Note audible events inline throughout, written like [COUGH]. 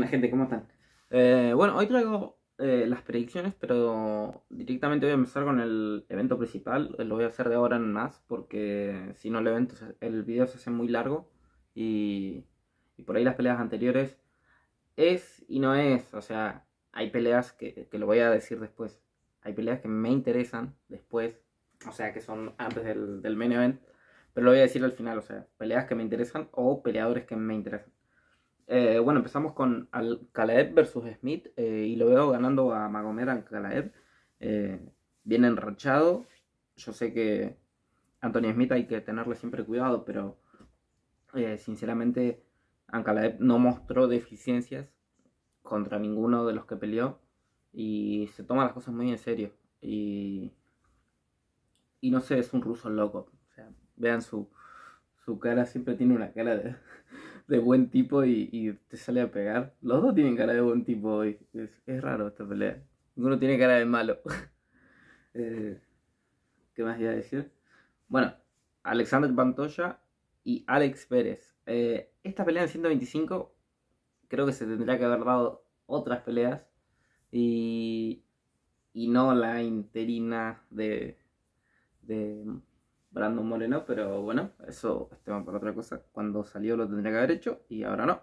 ¿Qué gente? ¿Cómo están? Eh, bueno, hoy traigo eh, las predicciones, pero directamente voy a empezar con el evento principal. Eh, lo voy a hacer de ahora en más, porque si no, el evento, el video se hace muy largo. Y, por ahí las peleas anteriores es y no es. O sea, hay peleas que, lo voy a decir después. Hay peleas que me interesan después, o sea, que son antes del, del main event. Pero lo voy a decir al final, o sea, peleas que me interesan o peleadores que me interesan. Eh, bueno, empezamos con Al versus Smith eh, y lo veo ganando a Magomed Al Kalaev. Eh, bien enrachado. Yo sé que Antonio Smith hay que tenerle siempre cuidado, pero sinceramente Kalaeb no mostró deficiencias contra ninguno de los que peleó y se toma las cosas muy en serio. Y, no sé, es un ruso loco. O sea, vean su, su cara, siempre tiene una cara de, de buen tipo y, te sale a pegar. Los dos tienen cara de buen tipo hoy. Es, raro esta pelea. Ninguno tiene cara de malo. [LAUGHS] Eh, ¿Qué más iba a decir? Bueno, Alexander Pantoya y Alex Pérez. Eh, esta pelea en 125 creo que se tendría que haber dado otras peleas y, y no la interina de Brandon Moreno, pero bueno, eso es tema para otra cosa. Cuando salió lo tendría que haber hecho y ahora no.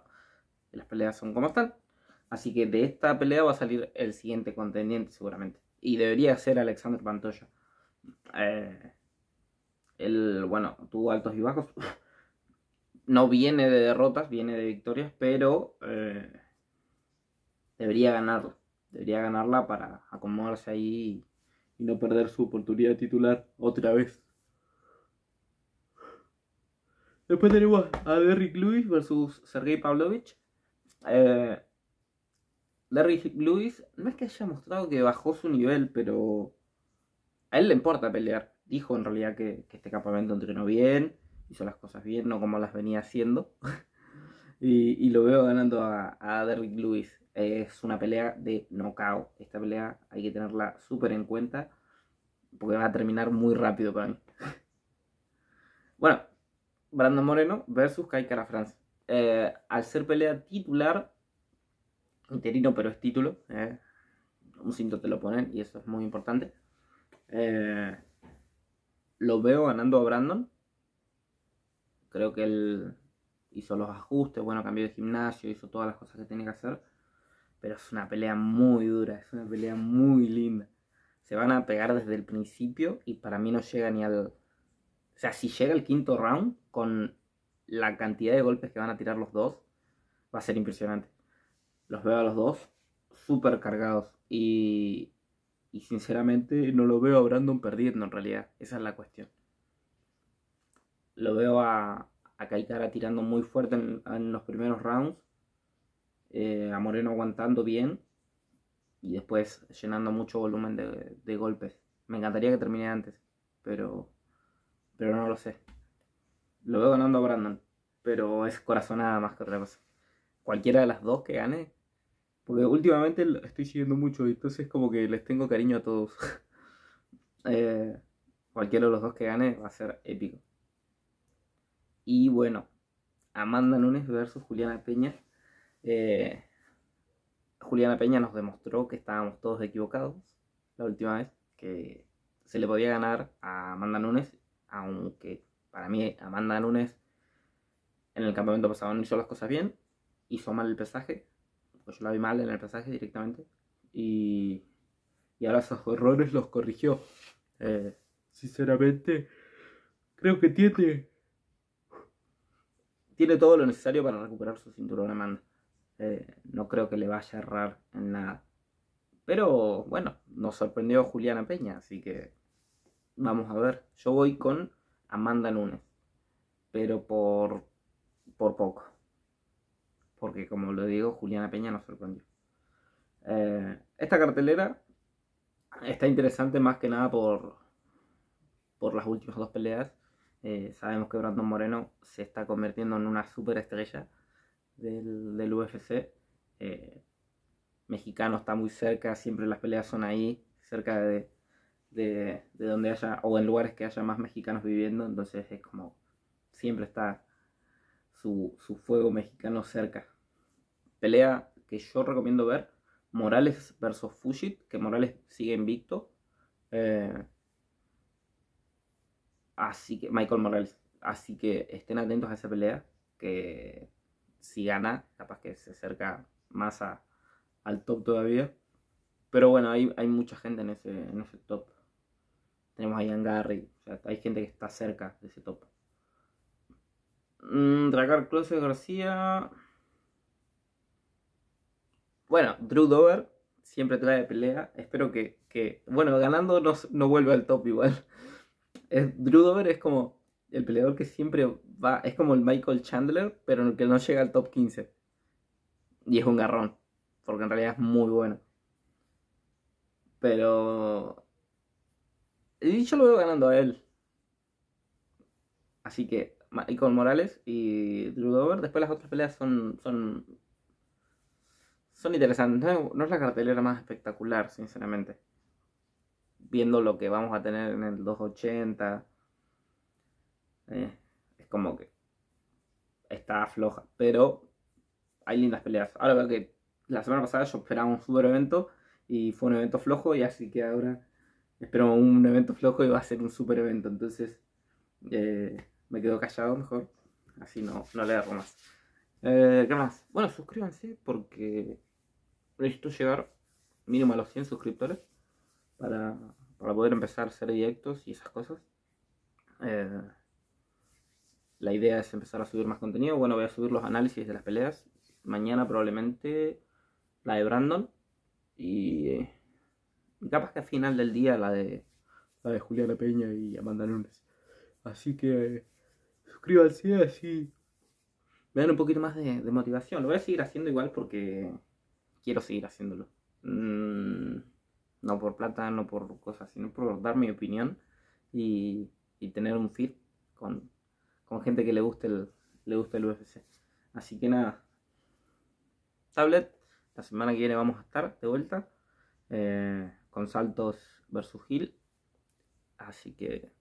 Las peleas son como están. Así que de esta pelea va a salir el siguiente contendiente seguramente. Y debería ser Alexander Pantoya. Eh, él, bueno, tuvo altos y bajos. [LAUGHS] No viene de derrotas, viene de victorias, pero eh, debería ganarla. Debería ganarla para acomodarse ahí y no perder su oportunidad de titular otra vez. Después tenemos a Derrick Lewis versus Sergei Pavlovich. Eh, Derrick Lewis no es que haya mostrado que bajó su nivel, pero a él le importa pelear. Dijo en realidad que, este campamento entrenó bien, hizo las cosas bien, no como las venía haciendo. [LAUGHS] y, lo veo ganando a, Derrick Lewis. es una pelea de knockout. Esta pelea hay que tenerla súper en cuenta porque va a terminar muy rápido para mí. [LAUGHS] bueno, Brandon Moreno versus Kai Cara France. Eh, al ser pelea titular, interino pero es título, eh, un cinto te lo ponen y eso es muy importante. Eh, lo veo ganando a Brandon. Creo que él hizo los ajustes, bueno, cambió de gimnasio, hizo todas las cosas que tenía que hacer. Pero es una pelea muy dura, es una pelea muy linda. Se van a pegar desde el principio y para mí no llega ni al o sea, si llega el quinto round con la cantidad de golpes que van a tirar los dos, va a ser impresionante. Los veo a los dos súper cargados y, y sinceramente no lo veo a Brandon perdiendo en realidad. Esa es la cuestión. Lo veo a, a Kaikara tirando muy fuerte en, los primeros rounds. Eh, a Moreno aguantando bien. Y después llenando mucho volumen de, de golpes. Me encantaría que termine antes. Pero pero no lo sé. Lo veo ganando a Brandon, pero es corazonada más que otra cosa. Cualquiera de las dos que gane, porque últimamente estoy siguiendo mucho, Y entonces como que les tengo cariño a todos. [LAUGHS] Eh, cualquiera de los dos que gane va a ser épico. Y bueno, Amanda Nunes versus Juliana Peña. Eh, Juliana Peña nos demostró que estábamos todos equivocados la última vez, que se le podía ganar a Amanda Nunes aunque para mí Amanda Lunes en el campamento pasado no hizo las cosas bien, hizo mal el pesaje, pues yo la vi mal en el pesaje directamente, y, y ahora esos errores los corrigió. Eh, sinceramente, creo que tiene, tiene todo lo necesario para recuperar su cinturón Amanda. Eh, no creo que le vaya a errar en nada. Pero bueno, nos sorprendió Juliana Peña, así que Vamos a ver, yo voy con Amanda Nunes, pero por, poco. Porque como lo digo, Juliana Peña nos sorprendió. Eh, esta cartelera está interesante más que nada por, por las últimas dos peleas. Eh, sabemos que Brandon Moreno se está convirtiendo en una superestrella del, del UFC. Eh, mexicano está muy cerca, siempre las peleas son ahí, cerca de de, donde haya, o en lugares que haya más mexicanos viviendo, entonces es como siempre está su, fuego mexicano cerca. Pelea que yo recomiendo ver, Morales versus Fujit, que Morales sigue invicto. Eh, así que, Michael Morales, así que estén atentos a esa pelea, que si gana, capaz que se acerca más al top todavía. Pero bueno, hay, hay mucha gente en ese, en ese top. Tenemos a Ian Garry. hay gente que está cerca de ese top. Dragar mm, Dracar Close García. Bueno, Drew Dover siempre trae pelea. Espero que. bueno, ganando no, no vuelve al top igual. [LAUGHS] Drew Dover es como el peleador que siempre va. Es como el Michael Chandler, pero en el que no llega al top 15. Y es un garrón. Porque en realidad es muy bueno. Pero y yo lo veo ganando a él. Así que Icon Morales y Drew Dover. Después las otras peleas son. son. son interesantes. No es, la cartelera más espectacular, sinceramente. Viendo lo que vamos a tener en el 280. Eh, es como que. Está floja. Pero hay lindas peleas. Ahora veo que la semana pasada yo esperaba un super evento. Y fue un evento flojo. Y así que ahora espero un evento flojo y va a ser un super evento. Entonces eh, me quedo callado mejor. Así no, le agarro más. Eh, ¿Qué más? Bueno, suscríbanse porque necesito llegar mínimo a los 100 suscriptores para, poder empezar a hacer directos y esas cosas. Eh, la idea es empezar a subir más contenido. Bueno, voy a subir los análisis de las peleas. Mañana probablemente la de Brandon. Y Capaz que al final del día la de la de Juliana Peña y Amanda Lunes Así que al suscríbanse así. Me dan un poquito más de, motivación. Lo voy a seguir haciendo igual porque quiero seguir haciéndolo. Mm, no por plata, no por cosas, sino por dar mi opinión y, y tener un feed con, con, gente que le guste el, le guste el UFC. Así que nada. Tablet, la semana que viene vamos a estar de vuelta. Eh, con saltos versus Hill. Así que